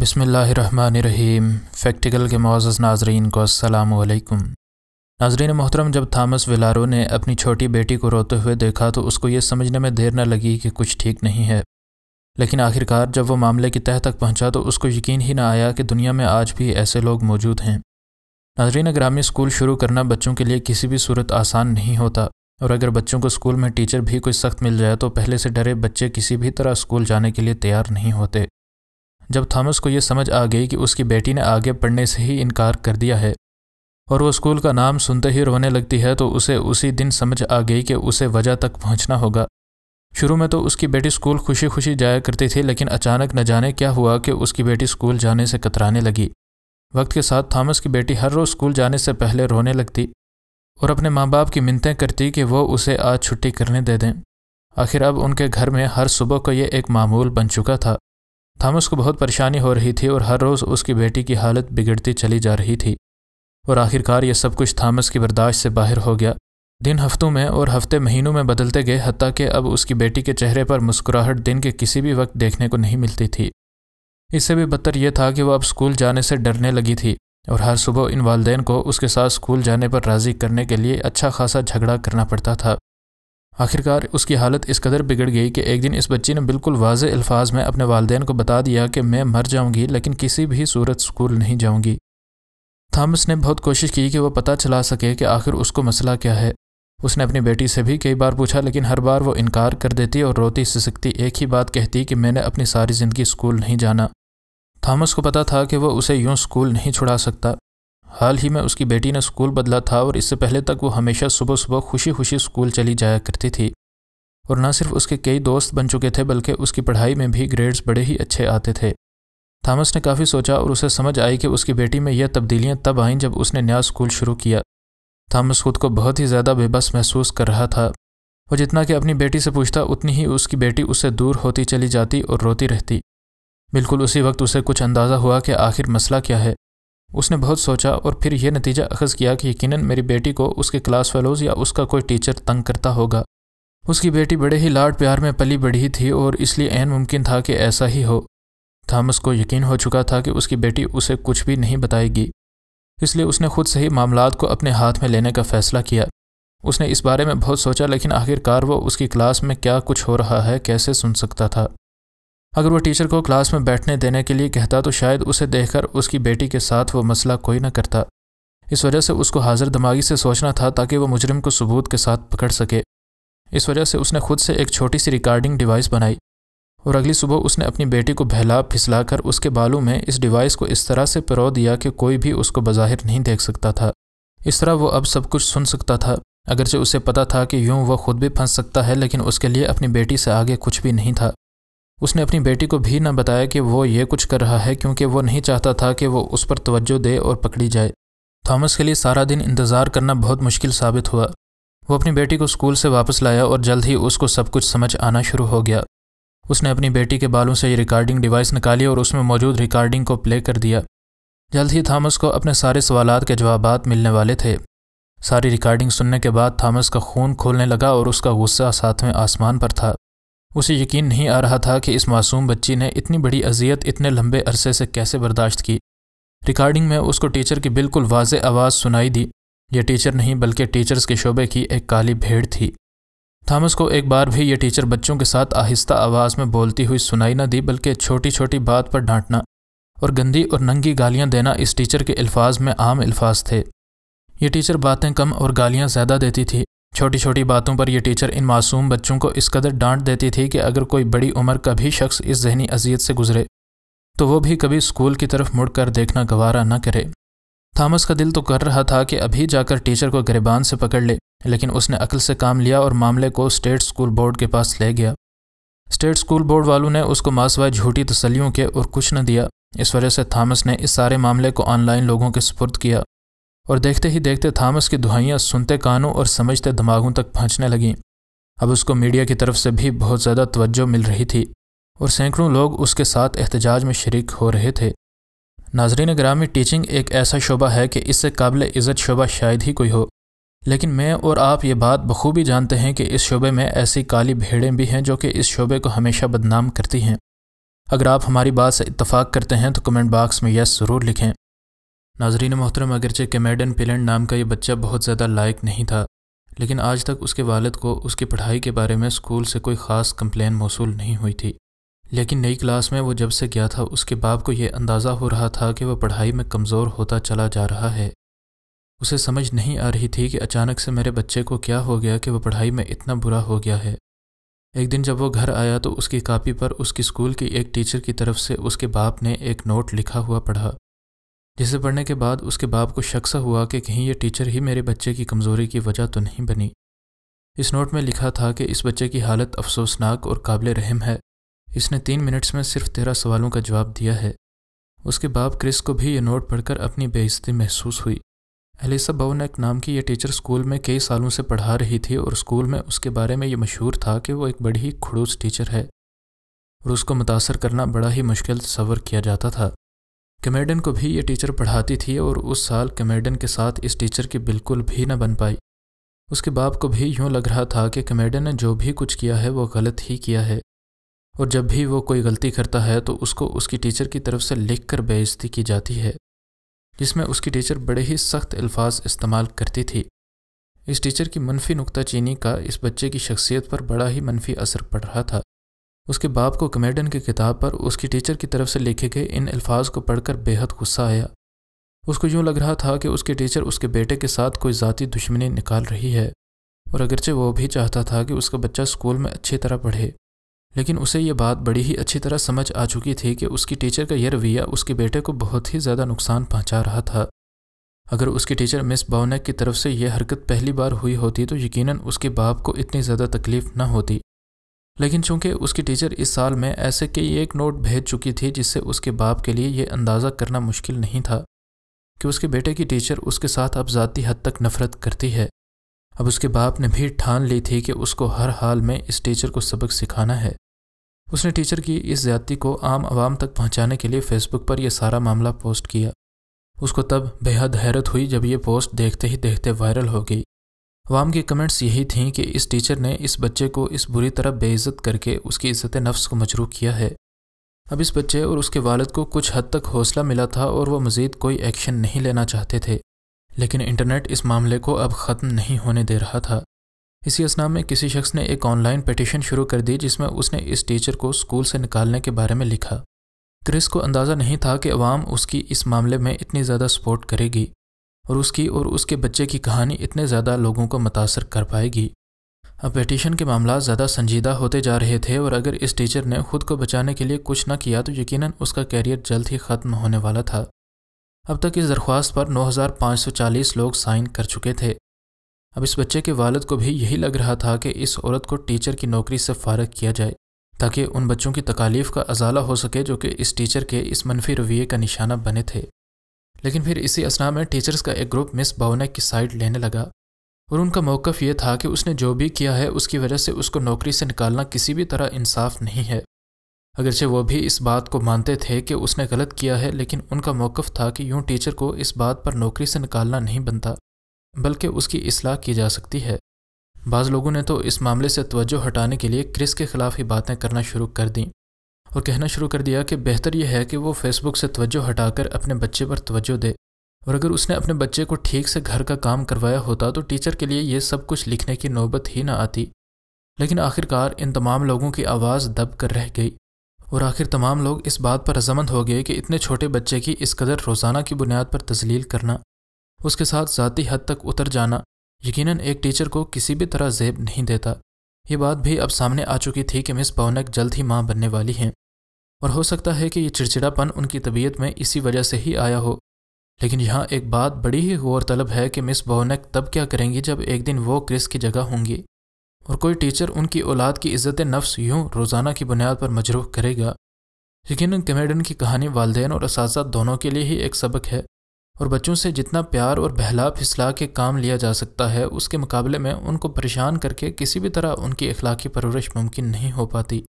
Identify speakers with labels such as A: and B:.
A: बसमीम फैक्टिकल के मोज़ नाजरीन को असलकम नाजरीन मोहतरम जब थामस विलारो ने अपनी छोटी बेटी को रोते हुए देखा तो उसको ये समझने में देर न लगी कि कुछ ठीक नहीं है लेकिन आखिरकार जब वो मामले की तह तक पहुंचा तो उसको यकीन ही ना आया कि दुनिया में आज भी ऐसे लोग मौजूद हैं नाजरीन ग्रामीण स्कूल शुरू करना बच्चों के लिए किसी भी सूरत आसान नहीं होता और अगर बच्चों को स्कूल में टीचर भी कोई सख्त मिल जाए तो पहले से डरे बच्चे किसी भी तरह स्कूल जाने के लिए तैयार नहीं होते जब थॉमस को यह समझ आ गई कि उसकी बेटी ने आगे पढ़ने से ही इनकार कर दिया है और वो स्कूल का नाम सुनते ही रोने लगती है तो उसे उसी दिन समझ आ गई कि उसे वजह तक पहुंचना होगा शुरू में तो उसकी बेटी स्कूल खुशी खुशी जाया करती थी लेकिन अचानक न जाने क्या हुआ कि उसकी बेटी स्कूल जाने से कतराने लगी वक्त के साथ थॉमस की बेटी हर रोज़ स्कूल जाने से पहले रोने लगती और अपने माँ बाप की मिनतें करती कि वो उसे आज छुट्टी करने दे दें आखिर अब उनके घर में हर सुबह को यह एक मामूल बन चुका था थॉमस को बहुत परेशानी हो रही थी और हर रोज़ उसकी बेटी की हालत बिगड़ती चली जा रही थी और आखिरकार यह सब कुछ थॉमस की बर्दाश्त से बाहर हो गया दिन हफ्तों में और हफ्ते महीनों में बदलते गए हती कि अब उसकी बेटी के चेहरे पर मुस्कुराहट दिन के किसी भी वक्त देखने को नहीं मिलती थी इससे भी बदतर यह था कि वह अब स्कूल जाने से डरने लगी थी और हर सुबह इन वालदेन को उसके साथ स्कूल जाने पर राज़ी करने के लिए अच्छा खासा झगड़ा करना पड़ता था आखिरकार उसकी हालत इस कदर बिगड़ गई कि एक दिन इस बच्ची ने बिल्कुल वाज अल्फाज में अपने वालदेन को बता दिया कि मैं मर जाऊंगी लेकिन किसी भी सूरत स्कूल नहीं जाऊंगी थॉमस ने बहुत कोशिश की कि वह पता चला सके कि आखिर उसको मसला क्या है उसने अपनी बेटी से भी कई बार पूछा लेकिन हर बार वो इनकार कर देती और रोती सिसकती एक ही बात कहती कि मैंने अपनी सारी ज़िंदगी स्कूल नहीं जाना थॉमस को पता था कि वह उसे यूं स्कूल नहीं छुड़ा सकता हाल ही में उसकी बेटी ने स्कूल बदला था और इससे पहले तक वो हमेशा सुबह सुबह खुशी खुशी स्कूल चली जाया करती थी और न सिर्फ उसके कई दोस्त बन चुके थे बल्कि उसकी पढ़ाई में भी ग्रेड्स बड़े ही अच्छे आते थे थॉमस ने काफ़ी सोचा और उसे समझ आई कि उसकी बेटी में यह तब्दीलियाँ तब आईं जब उसने नया स्कूल शुरू किया थॉमस खुद को बहुत ही ज़्यादा बेबस महसूस कर रहा था वो जितना कि अपनी बेटी से पूछता उतनी ही उसकी बेटी उससे दूर होती चली जाती और रोती रहती बिल्कुल उसी वक्त उसे कुछ अंदाज़ा हुआ कि आखिर मसला क्या है उसने बहुत सोचा और फिर यह नतीजा अखज़ किया कि यकीनन मेरी बेटी को उसके क्लास फेलोज़ या उसका कोई टीचर तंग करता होगा उसकी बेटी बड़े ही लाड प्यार में पली बढ़ी थी और इसलिए एन मुमकिन था कि ऐसा ही हो थॉमस को यकीन हो चुका था कि उसकी बेटी उसे कुछ भी नहीं बताएगी इसलिए उसने खुद से ही मामला को अपने हाथ में लेने का फ़ैसला किया उसने इस बारे में बहुत सोचा लेकिन आखिरकार वो उसकी क्लास में क्या कुछ हो रहा है कैसे सुन सकता था अगर वह टीचर को क्लास में बैठने देने के लिए कहता तो शायद उसे देखकर उसकी बेटी के साथ वह मसला कोई ना करता इस वजह से उसको हाजिर दिमागी से सोचना था ताकि वह मुजरिम को सबूत के साथ पकड़ सके इस वजह से उसने खुद से एक छोटी सी रिकॉर्डिंग डिवाइस बनाई और अगली सुबह उसने अपनी बेटी को बहला फिसला कर उसके बालों में इस डिवाइस को इस तरह से परो दिया कि कोई भी उसको बज़ाहिर नहीं देख सकता था इस तरह वो अब सब कुछ सुन सकता था अगरचे उसे पता था कि यूं वह खुद भी फंस सकता है लेकिन उसके लिए अपनी बेटी से आगे कुछ भी नहीं था उसने अपनी बेटी को भी न बताया कि वो ये कुछ कर रहा है क्योंकि वो नहीं चाहता था कि वो उस पर तवज्जो दे और पकड़ी जाए थॉमस के लिए सारा दिन इंतज़ार करना बहुत मुश्किल साबित हुआ वो अपनी बेटी को स्कूल से वापस लाया और जल्द ही उसको सब कुछ समझ आना शुरू हो गया उसने अपनी बेटी के बालों से ये रिकॉर्डिंग डिवाइस निकाली और उसमें मौजूद रिकॉर्डिंग को प्ले कर दिया जल्द ही थॉमस को अपने सारे सवाल के जवाब मिलने वाले थे सारी रिकॉर्डिंग सुनने के बाद थॉमस का खून खोलने लगा और उसका गुस्सा सातवें आसमान पर था उसे यकीन नहीं आ रहा था कि इस मासूम बच्ची ने इतनी बड़ी अजियत इतने लंबे अरसे से कैसे बर्दाश्त की रिकॉर्डिंग में उसको टीचर की बिल्कुल वाज आवाज़ सुनाई दी यह टीचर नहीं बल्कि टीचर्स के शोबे की एक काली भेड़ थी थॉमस को एक बार भी यह टीचर बच्चों के साथ आहिस्ता आवाज़ में बोलती हुई सुनाई न दी बल्कि छोटी छोटी बात पर डांटना और गंदी और नंगी गालियाँ देना इस टीचर के अल्फाज में आम अल्फाज थे ये टीचर बातें कम और गालियाँ ज़्यादा देती थी छोटी छोटी बातों पर यह टीचर इन मासूम बच्चों को इस कदर डांट देती थी कि अगर कोई बड़ी उम्र का भी शख्स इस जहनी अजियत से गुजरे तो वो भी कभी स्कूल की तरफ मुड़ कर देखना गवारा न करे थॉमस का दिल तो कर रहा था कि अभी जाकर टीचर को गरीबान से पकड़ ले लेकिन उसने अकल से काम लिया और मामले को स्टेट स्कूल बोर्ड के पास ले गया स्टेट स्कूल बोर्ड वालों ने उसको मासवाए झूठी तसलियों के और कुछ न दिया इस वजह से थॉमस ने इस सारे मामले को ऑनलाइन लोगों के सुपुर्द किया और देखते ही देखते थामस की दुहाइयाँ सुनते कानों और समझते दिमागों तक पहुँचने लगीं अब उसको मीडिया की तरफ से भी बहुत ज़्यादा तवज्जो मिल रही थी और सैकड़ों लोग उसके साथ एहतजाज में शरीक हो रहे थे नाजरीन ग्रामी टीचिंग एक ऐसा शोबा है कि इससे काबिल इज़्ज़त शोबा शायद ही कोई हो लेकिन मैं और आप ये बात बखूबी जानते हैं कि इस शोबे में ऐसी काली भेड़ें भी हैं जो कि इस शोबे को हमेशा बदनाम करती हैं अगर आप हमारी बात से इतफ़ाक़ करते हैं तो कमेंट बॉक्स में यस ज़रूर लिखें नाजरीन मोहतरम अगरचे कैमेडन पिलेंट नाम का ये बच्चा बहुत ज़्यादा लायक नहीं था लेकिन आज तक उसके वालद को उसकी पढ़ाई के बारे में स्कूल से कोई ख़ास कंप्लेन मौसू नहीं हुई थी लेकिन नई क्लास में वो जब से गया था उसके बाप को यह अंदाज़ा हो रहा था कि वह पढ़ाई में कमज़ोर होता चला जा रहा है उसे समझ नहीं आ रही थी कि अचानक से मेरे बच्चे को क्या हो गया कि वह पढ़ाई में इतना बुरा हो गया है एक दिन जब वो घर आया तो उसकी कापी पर उसकी स्कूल की एक टीचर की तरफ से उसके बाप ने एक नोट लिखा हुआ पढ़ा जिसे पढ़ने के बाद उसके बाप को शक सा हुआ कि कहीं ये टीचर ही मेरे बच्चे की कमज़ोरी की वजह तो नहीं बनी इस नोट में लिखा था कि इस बच्चे की हालत अफसोसनाक और काबिल रहम है इसने तीन मिनट्स में सिर्फ तेरह सवालों का जवाब दिया है उसके बाप क्रिस को भी यह नोट पढ़कर अपनी बेइज्जती महसूस हुई एलिसा बोवनेक नाम की यह टीचर स्कूल में कई सालों से पढ़ा रही थी और स्कूल में उसके बारे में ये मशहूर था कि वो एक बड़ी ही खड़ूस टीचर है और उसको मुतासर करना बड़ा ही मुश्किल तस्वर किया जाता था कमेडन को भी ये टीचर पढ़ाती थी और उस साल कमेडन के साथ इस टीचर की बिल्कुल भी न बन पाई उसके बाप को भी यूँ लग रहा था कि कमेडन ने जो भी कुछ किया है वो गलत ही किया है और जब भी वो कोई गलती करता है तो उसको उसकी टीचर की तरफ से लिख कर बेइज्जती की जाती है जिसमें उसकी टीचर बड़े ही सख्त अल्फाज इस्तेमाल करती थी इस टीचर की मनफी नुकताचीनी का इस बच्चे की शख्सियत पर बड़ा ही मनफी असर पड़ रहा था उसके बाप को कमेडन की किताब पर उसकी टीचर की तरफ से लिखे गए इन अल्फाज को पढ़कर बेहद गुस्सा आया उसको यूँ लग रहा था कि उसकी टीचर उसके बेटे के साथ कोई ज़ाती दुश्मनी निकाल रही है और अगरचे वो भी चाहता था कि उसका बच्चा स्कूल में अच्छी तरह पढ़े लेकिन उसे यह बात बड़ी ही अच्छी तरह समझ आ चुकी थी कि उसकी टीचर का यह रवैया उसके बेटे को बहुत ही ज़्यादा नुकसान पहुंचा रहा था अगर उसकी टीचर मिस बावनेक की तरफ से यह हरकत पहली बार हुई होती तो यकीनन उसके बाप को इतनी ज़्यादा तकलीफ़ ना होती लेकिन चूंकि उसकी टीचर इस साल में ऐसे कई एक नोट भेज चुकी थी जिससे उसके बाप के लिए यह अंदाज़ा करना मुश्किल नहीं था कि उसके बेटे की टीचर उसके साथ अब ज़ाती हद तक नफरत करती है अब उसके बाप ने भी ठान ली थी कि उसको हर हाल में इस टीचर को सबक सिखाना है उसने टीचर की इस ज़्यादती को आम आवाम तक पहुंचाने के लिए फेसबुक पर यह सारा मामला पोस्ट किया उसको तब बेहद हैरत हुई जब यह पोस्ट देखते ही देखते वायरल हो गई वाम के कमेंट्स यही थी कि इस टीचर ने इस बच्चे को इस बुरी तरह बेइज्जत करके उसकी इज्जत नफ्स को मजरू किया है अब इस बच्चे और उसके वालद को कुछ हद तक हौसला मिला था और वह मज़ीद कोई एक्शन नहीं लेना चाहते थे लेकिन इंटरनेट इस मामले को अब ख़त्म नहीं होने दे रहा था इसी असना में किसी शख्स ने एक ऑनलाइन पटिशन शुरू कर दी जिसमें उसने इस टीचर को स्कूल से निकालने के बारे में लिखा क्रिस को अंदाज़ा नहीं था कि अवाम उसकी इस मामले में इतनी ज़्यादा सपोर्ट करेगी और उसकी और उसके बच्चे की कहानी इतने ज़्यादा लोगों को मुतासर कर पाएगी अब पेटिशन के मामला ज़्यादा संजीदा होते जा रहे थे और अगर इस टीचर ने खुद को बचाने के लिए कुछ न किया तो यकीनन उसका कैरियर जल्द ही ख़त्म होने वाला था अब तक इस दरख्वास्त पर 9,540 लोग साइन कर चुके थे अब इस बच्चे के वालद को भी यही लग रहा था कि इस औरत को टीचर की नौकरी से फारग किया जाए ताकि उन बच्चों की तकालीफ का अजाला हो सके जो कि इस टीचर के इस मनफी रवैये का निशाना बने थे लेकिन फिर इसी असना में टीचर्स का एक ग्रुप मिस भावना की साइड लेने लगा और उनका मौक़ यह था कि उसने जो भी किया है उसकी वजह से उसको नौकरी से निकालना किसी भी तरह इंसाफ नहीं है अगरचे वो भी इस बात को मानते थे कि उसने गलत किया है लेकिन उनका मौक़ था कि यूं टीचर को इस बात पर नौकरी से निकालना नहीं बनता बल्कि उसकी असलाह की जा सकती है बाज़ लोगों ने तो इस मामले से तवज्जो हटाने के लिए क्रिस के ख़िलाफ़ ही बातें करना शुरू कर दीं और कहना शुरू कर दिया कि बेहतर यह है कि वो फेसबुक से तवज्जो हटाकर अपने बच्चे पर तवज्जो दे और अगर उसने अपने बच्चे को ठीक से घर का काम करवाया होता तो टीचर के लिए ये सब कुछ लिखने की नौबत ही ना आती लेकिन आखिरकार इन तमाम लोगों की आवाज़ दब कर रह गई और आखिर तमाम लोग इस बात पर रजामंद हो गए कि इतने छोटे बच्चे की इस कदर रोज़ाना की बुनियाद पर तजलील करना उसके साथ ज़ाती हद तक उतर जाना यकीनन एक टीचर को किसी भी तरह जेब नहीं देता ये बात भी अब सामने आ चुकी थी कि मिस पवनक जल्द ही माँ बनने वाली हैं और हो सकता है कि ये चिड़चिड़ापन उनकी तबीयत में इसी वजह से ही आया हो लेकिन यहाँ एक बात बड़ी ही गौरतलब है कि मिस बोनक तब क्या करेंगी जब एक दिन वो क्रिस की जगह होंगी और कोई टीचर उनकी औलाद की इज्जत नफ्स यूं रोज़ाना की बुनियाद पर मजरूह करेगा लेकिन कमेडन की कहानी वालदेन और इस दोनों के लिए ही एक सबक है और बच्चों से जितना प्यार और बहला फिसला के काम लिया जा सकता है उसके मुकाबले में उनको परेशान करके किसी भी तरह उनकी अखलाकी परवरिश मुमकिन नहीं हो पाती